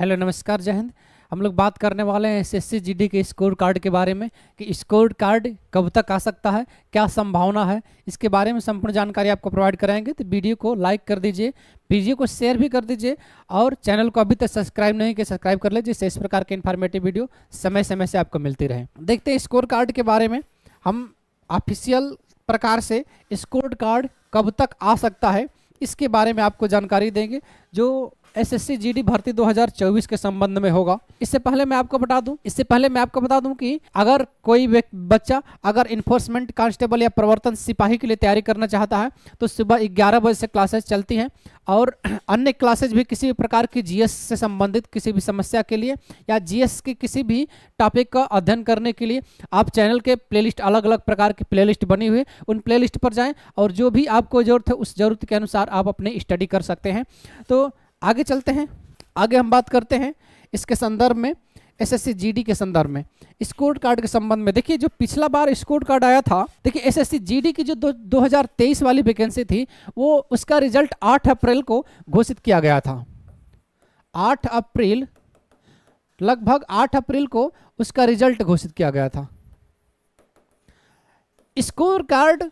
hello नमस्कार जय हिंद हम लोग बात करने वाले हैं एसएससी जीडी के स्कोर कार्ड के बारे में कि स्कोर कार्ड कब तक आ सकता है क्या संभावना है इसके बारे में संपूर्ण जानकारी आपको प्रोवाइड कराएंगे तो वीडियो को लाइक कर दीजिए वीडियो को शेयर भी कर दीजिए और चैनल को अभी तक सब्सक्राइब नहीं किया सब्सक्राइब कर लीजिए इस प्रकार के इन्फॉर्मेटिव वीडियो समय समय से आपको मिलती रहे देखते हैं स्कोर कार्ड के बारे में हम ऑफिशियल प्रकार से स्कोर कार्ड कब तक आ सकता है इसके बारे में आपको जानकारी देंगे जो एसएससी जीडी भर्ती 2024 के संबंध में होगा इससे पहले मैं आपको बता दूं इससे पहले मैं आपको बता दूं कि अगर कोई बच्चा अगर इन्फोर्समेंट कांस्टेबल या प्रवर्तन सिपाही के लिए तैयारी करना चाहता है तो सुबह ग्यारह बजे से क्लासेस चलती हैं और अन्य क्लासेज भी किसी भी प्रकार की जीएस से संबंधित किसी भी समस्या के लिए या जीएस के किसी भी टॉपिक का अध्ययन करने के लिए आप चैनल के प्लेलिस्ट अलग अलग प्रकार की प्लेलिस्ट बनी हुई उन प्लेलिस्ट पर जाएं और जो भी आपको ज़रूरत है उस ज़रूरत के अनुसार आप अपने स्टडी कर सकते हैं तो आगे चलते हैं आगे हम बात करते हैं इसके संदर्भ में एसएससी जीडी के संदर्भ में स्कोर कार्ड के संबंध में देखिए जो पिछला बार स्कोर कार्ड आया था देखिए एसएससी जीडी की जो दो, 2023 वाली वैकेंसी थी वो उसका रिजल्ट 8 अप्रैल को घोषित किया गया था 8 अप्रैल लगभग 8 अप्रैल को उसका रिजल्ट घोषित किया गया था स्कोर कार्ड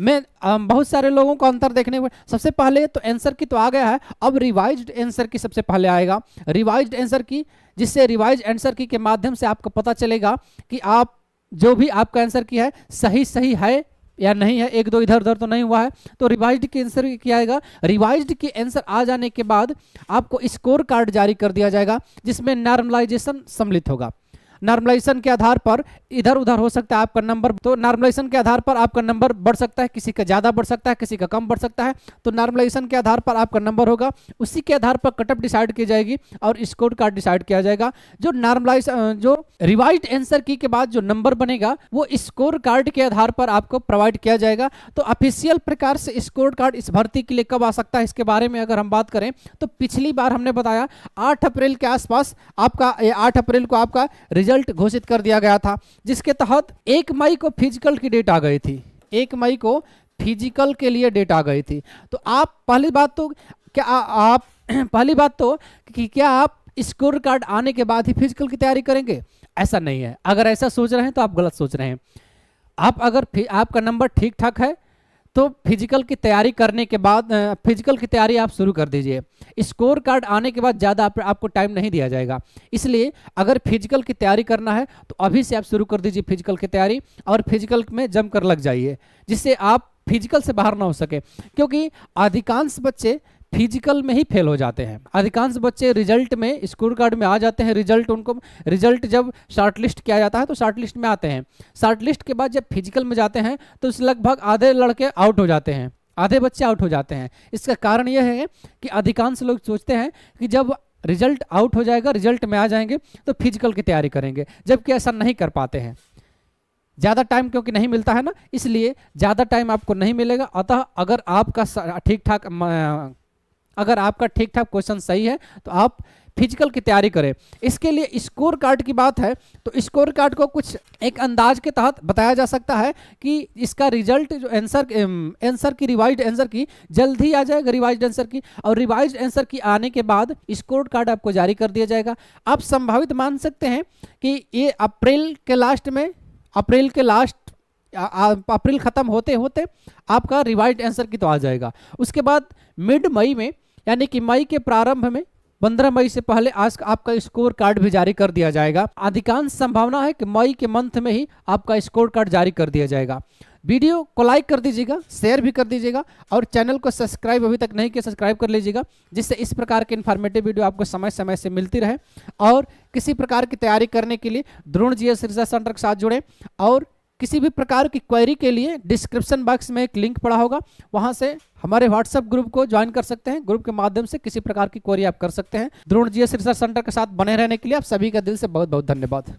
में बहुत सारे लोगों को अंतर देखने को सबसे पहले तो आंसर की तो आ गया है अब रिवाइज्ड आंसर की सबसे पहले आएगा रिवाइज्ड आंसर की जिससे रिवाइज आंसर की के माध्यम से आपको पता चलेगा कि आप जो भी आपका आंसर की है सही सही है या नहीं है एक दो इधर उधर तो नहीं हुआ है तो रिवाइज्ड की आंसर क्या आएगा रिवाइज्ड की आंसर आ जाने के बाद आपको स्कोर कार्ड जारी कर दिया जाएगा जिसमें नॉर्मलाइजेशन सम्मिलित होगा नॉर्मलाइजेशन के आधार पर इधर उधर हो सकता है आपका नंबर तो नॉर्मलाइजेशन के आधार पर आपका नंबर बढ़ सकता है किसी का ज़्यादा बढ़ सकता है किसी का कम बढ़ सकता है तो नॉर्मलाइजेशन के आधार पर आपका नंबर होगा उसी के आधार पर कटअप डिसाइड की जाएगी और स्कोर कार्ड डिसाइड किया जाएगा जो नॉर्मलाइज जो रिवाइज एंसर की के बाद जो नंबर बनेगा वो स्कोर कार्ड के आधार पर आपको प्रोवाइड किया जाएगा तो ऑफिशियल प्रकार से स्कोर कार्ड इस भर्ती के लिए कब आ सकता है इसके बारे में अगर हम बात करें तो पिछली बार हमने बताया आठ अप्रैल के आसपास आपका आठ अप्रैल को आपका रिजल्ट रिजल्ट घोषित कर दिया गया था जिसके तहत एक मई को फिजिकल की डेट आ गई थी एक मई को फिजिकल के लिए डेट आ गई थी तो आप पहली बात तो क्या आ, आप पहली बात तो कि क्या आप स्कोर कार्ड आने के बाद ही फिजिकल की तैयारी करेंगे ऐसा नहीं है अगर ऐसा सोच रहे हैं तो आप गलत सोच रहे हैं आप अगर आपका नंबर ठीक ठाक है तो फिजिकल की तैयारी करने के बाद फिजिकल की तैयारी आप शुरू कर दीजिए स्कोर कार्ड आने के बाद ज़्यादा आप, आपको टाइम नहीं दिया जाएगा इसलिए अगर फिजिकल की तैयारी करना है तो अभी से आप शुरू कर दीजिए फिजिकल की तैयारी और फिजिकल में जमकर लग जाइए जिससे आप फिजिकल से बाहर ना हो सके क्योंकि अधिकांश बच्चे फिजिकल में ही फेल हो जाते हैं अधिकांश बच्चे रिजल्ट में स्कोर कार्ड में आ जाते हैं रिजल्ट उनको रिजल्ट जब शार्ट लिस्ट किया जाता है तो शार्ट लिस्ट में आते हैं शार्ट लिस्ट के बाद जब फिजिकल में जाते हैं तो उस लगभग आधे लड़के आउट हो जाते हैं आधे बच्चे आउट हो जाते हैं इसका कारण यह है कि अधिकांश लोग सोचते हैं कि जब रिजल्ट आउट हो जाएगा रिजल्ट में आ जाएंगे तो फिजिकल की तैयारी करेंगे जबकि ऐसा नहीं कर पाते हैं ज़्यादा टाइम क्योंकि नहीं मिलता है ना इसलिए ज़्यादा टाइम आपको नहीं मिलेगा अतः अगर आपका ठीक ठाक अगर आपका ठीक ठाक क्वेश्चन सही है तो आप फिजिकल की तैयारी करें इसके लिए स्कोर कार्ड की बात है तो स्कोर कार्ड को कुछ एक अंदाज के तहत बताया जा सकता है कि इसका रिजल्ट जो answer answer key revise answer key जल्द ही आ जाएगा रिवाइज आंसर की और रिवाइज आंसर की आने के बाद स्कोर कार्ड आपको जारी कर दिया जाएगा आप संभावित मान सकते हैं कि ये अप्रैल के लास्ट में अप्रैल के लास्ट अप्रैल ख़त्म होते होते आपका रिवाइज आंसर की तो आ जाएगा उसके बाद मिड मई में यानी कि मई के प्रारंभ में पंद्रह मई से पहले आज आपका स्कोर कार्ड भी जारी कर दिया जाएगा अधिकांश संभावना है कि मई के मंथ में ही आपका स्कोर कार्ड जारी कर दिया जाएगा वीडियो को लाइक कर दीजिएगा शेयर भी कर दीजिएगा और चैनल को सब्सक्राइब अभी तक नहीं किया सब्सक्राइब कर लीजिएगा जिससे इस प्रकार के इन्फॉर्मेटिव वीडियो आपको समय समय से मिलती रहे और किसी प्रकार की तैयारी करने के लिए द्रोण जी एस सेंटर के साथ जुड़ें और किसी भी प्रकार की क्वेरी के लिए डिस्क्रिप्शन बॉक्स में एक लिंक पड़ा होगा वहां से हमारे व्हाट्सएप ग्रुप को ज्वाइन कर सकते हैं ग्रुप के माध्यम से किसी प्रकार की क्वेरी आप कर सकते हैं द्रोण जीएस रिसर्च सेंटर के साथ बने रहने के लिए आप सभी का दिल से बहुत बहुत धन्यवाद